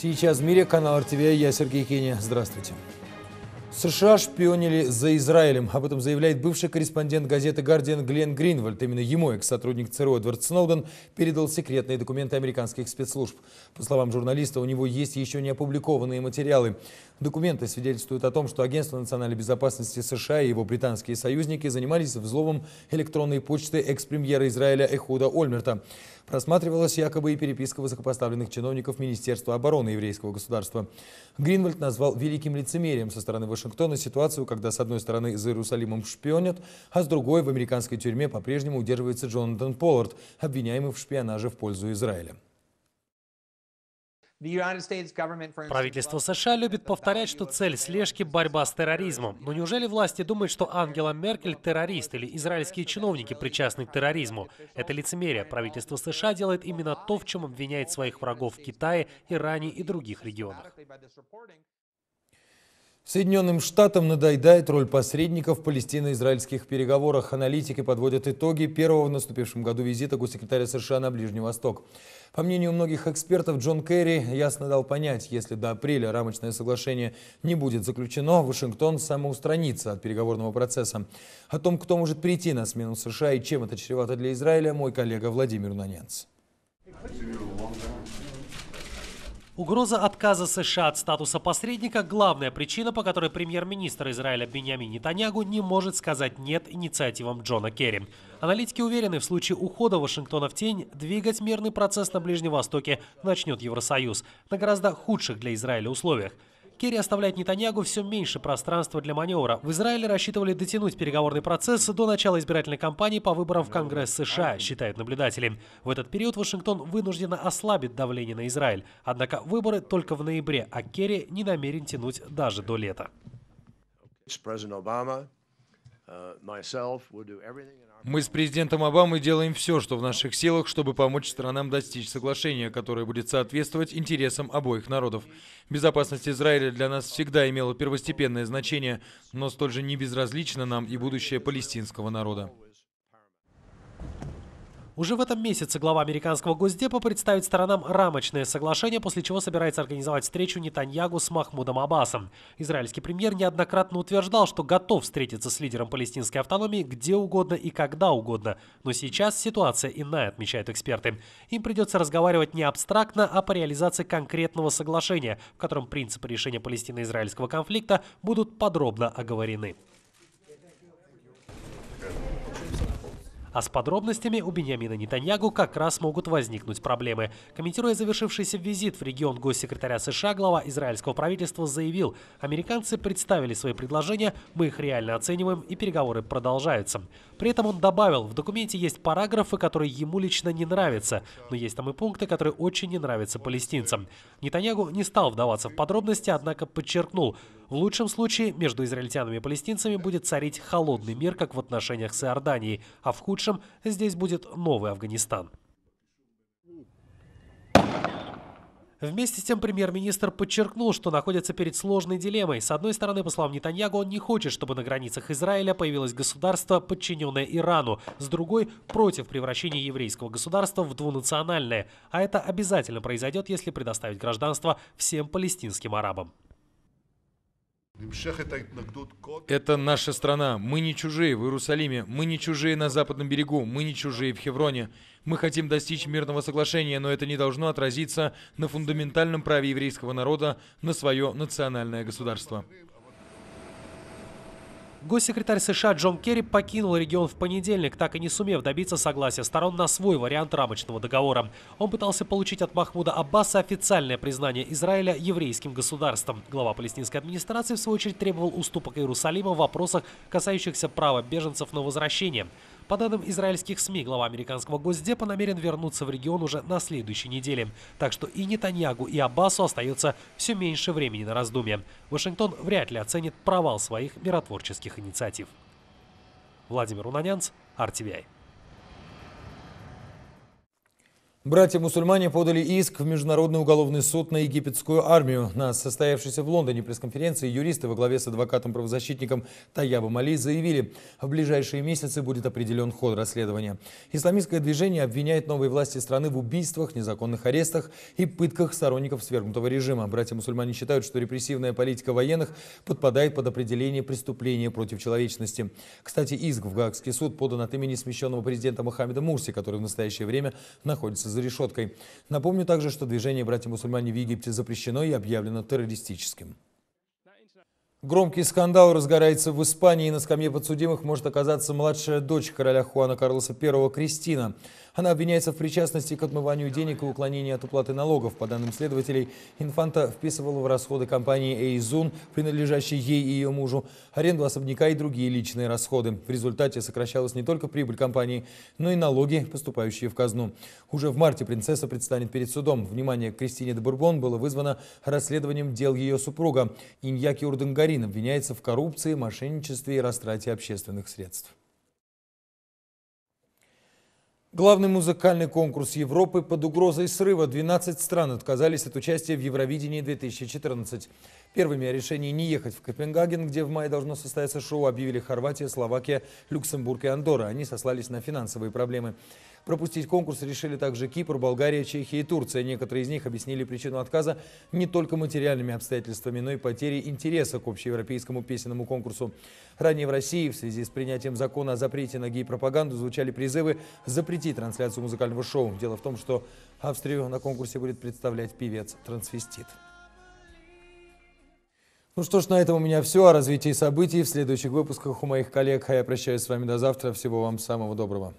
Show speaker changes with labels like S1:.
S1: Сейчас в мире канал РТВ, я Сергей Кеня. Здравствуйте. США шпионили за Израилем. Об этом заявляет бывший корреспондент газеты «Гардиан» Глен Гринвальд. Именно ему экс-сотрудник ЦРУ Эдвард Сноуден передал секретные документы американских спецслужб. По словам журналиста, у него есть еще не опубликованные материалы. Документы свидетельствуют о том, что Агентство национальной безопасности США и его британские союзники занимались взломом электронной почты экс-премьера Израиля Эхуда Ольмерта. Рассматривалась якобы и переписка высокопоставленных чиновников Министерства обороны еврейского государства. Гринвальд назвал великим лицемерием со стороны Вашингтона ситуацию, когда с одной стороны за Иерусалимом шпионят, а с другой в американской тюрьме по-прежнему удерживается Джонатан Поллард, обвиняемый в шпионаже в пользу Израиля.
S2: Правительство США любит повторять, что цель слежки – борьба с терроризмом. Но неужели власти думают, что Ангела Меркель – террорист или израильские чиновники причастны к терроризму? Это лицемерие. Правительство США делает именно то, в чем обвиняет своих врагов в Китае, Иране и других регионах.
S1: Соединенным Штатам надоедает роль посредников в палестино-израильских переговорах. Аналитики подводят итоги первого в наступившем году визита госсекретаря США на Ближний Восток. По мнению многих экспертов, Джон Керри ясно дал понять, если до апреля рамочное соглашение не будет заключено, Вашингтон самоустранится от переговорного процесса. О том, кто может прийти на смену США и чем это чревато для Израиля, мой коллега Владимир Нанец.
S2: Угроза отказа США от статуса посредника – главная причина, по которой премьер-министр Израиля Беньямин Нетаньягу не может сказать «нет» инициативам Джона Керри. Аналитики уверены, в случае ухода Вашингтона в тень, двигать мирный процесс на Ближнем Востоке начнет Евросоюз на гораздо худших для Израиля условиях – Керри оставляет Нетаньягу все меньше пространства для маневра. В Израиле рассчитывали дотянуть переговорный процесс до начала избирательной кампании по выборам в Конгресс США, считают наблюдатели. В этот период Вашингтон вынужден ослабить давление на Израиль. Однако выборы только в ноябре, а Керри не намерен тянуть даже до лета. President
S1: Obama Uh,
S2: Мы с президентом Обамой делаем все,
S1: что в наших силах, чтобы помочь странам достичь соглашения, которое будет соответствовать интересам обоих народов. Безопасность Израиля для нас всегда имела первостепенное значение, но столь же не безразлично нам и будущее палестинского народа.
S2: Уже в этом месяце глава американского Госдепа представит сторонам рамочное соглашение, после чего собирается организовать встречу Нетаньягу с Махмудом Аббасом. Израильский премьер неоднократно утверждал, что готов встретиться с лидером палестинской автономии где угодно и когда угодно. Но сейчас ситуация иная, отмечают эксперты. Им придется разговаривать не абстрактно, а по реализации конкретного соглашения, в котором принципы решения палестино-израильского конфликта будут подробно оговорены. А с подробностями у Бениамина Нетаньягу как раз могут возникнуть проблемы. Комментируя завершившийся визит в регион госсекретаря США, глава израильского правительства заявил, американцы представили свои предложения, мы их реально оцениваем и переговоры продолжаются. При этом он добавил, в документе есть параграфы, которые ему лично не нравятся, но есть там и пункты, которые очень не нравятся палестинцам. Нетаньягу не стал вдаваться в подробности, однако подчеркнул, в лучшем случае между израильтянами и палестинцами будет царить холодный мир, как в отношениях с Иорданией, а в худшем здесь будет новый Афганистан. Вместе с тем премьер-министр подчеркнул, что находится перед сложной дилеммой. С одной стороны, по словам Нетаньягу, он не хочет, чтобы на границах Израиля появилось государство, подчиненное Ирану. С другой, против превращения еврейского государства в двунациональное. А это обязательно произойдет, если предоставить гражданство всем палестинским арабам. Это
S1: наша страна. Мы не чужие в Иерусалиме, мы не чужие на Западном берегу, мы не чужие в Хевроне. Мы хотим достичь мирного соглашения, но это не должно отразиться на фундаментальном праве
S2: еврейского народа на свое национальное государство. Госсекретарь США Джон Керри покинул регион в понедельник, так и не сумев добиться согласия сторон на свой вариант рамочного договора. Он пытался получить от Махмуда Аббаса официальное признание Израиля еврейским государством. Глава палестинской администрации, в свою очередь, требовал уступок Иерусалима в вопросах, касающихся права беженцев на возвращение. По данным израильских СМИ, глава американского Госдепа намерен вернуться в регион уже на следующей неделе. Так что и Нетаньягу, и Аббасу остается все меньше времени на раздумья. Вашингтон вряд ли оценит провал своих миротворческих инициатив. Владимир Унанянц, RTVI.
S1: Братья-мусульмане подали иск в Международный уголовный суд на египетскую армию. На состоявшейся в Лондоне пресс-конференции юристы во главе с адвокатом-правозащитником Таябом Али заявили, в ближайшие месяцы будет определен ход расследования. Исламистское движение обвиняет новые власти страны в убийствах, незаконных арестах и пытках сторонников свергнутого режима. Братья-мусульмане считают, что репрессивная политика военных подпадает под определение преступления против человечности. Кстати, иск в Гаагский суд подан от имени смещенного президента Мохаммеда Мурси, который в настоящее время находится за решеткой. Напомню также, что движение «Братья-мусульмане» в Египте запрещено и объявлено террористическим. Громкий скандал разгорается в Испании. На скамье подсудимых может оказаться младшая дочь короля Хуана Карлоса I Кристина. Она обвиняется в причастности к отмыванию денег и уклонению от уплаты налогов. По данным следователей, инфанта вписывала в расходы компании «Эйзун», принадлежащей ей и ее мужу, аренду особняка и другие личные расходы. В результате сокращалась не только прибыль компании, но и налоги, поступающие в казну. Уже в марте принцесса предстанет перед судом. Внимание к Кристине де Бурбон было вызвано расследованием дел ее супруга Иньяки Урдангари Гагарин обвиняется в коррупции, мошенничестве и растрате общественных средств. Главный музыкальный конкурс Европы под угрозой срыва. 12 стран отказались от участия в Евровидении 2014. Первыми о решении не ехать в Копенгаген, где в мае должно состояться шоу, объявили Хорватия, Словакия, Люксембург и Андорра. Они сослались на финансовые проблемы. Пропустить конкурс решили также Кипр, Болгария, Чехия и Турция. Некоторые из них объяснили причину отказа не только материальными обстоятельствами, но и потерей интереса к общеевропейскому песенному конкурсу. Ранее в России в связи с принятием закона о запрете на гей-пропаганду звучали призывы запретить сети трансляцию музыкального шоу. Дело в том, что Австрию на конкурсе будет представлять певец-трансвестит. Ну что ж, на этом у меня все. О развитии событий в следующих выпусках у моих коллег. А я прощаюсь с вами до завтра. Всего вам самого доброго.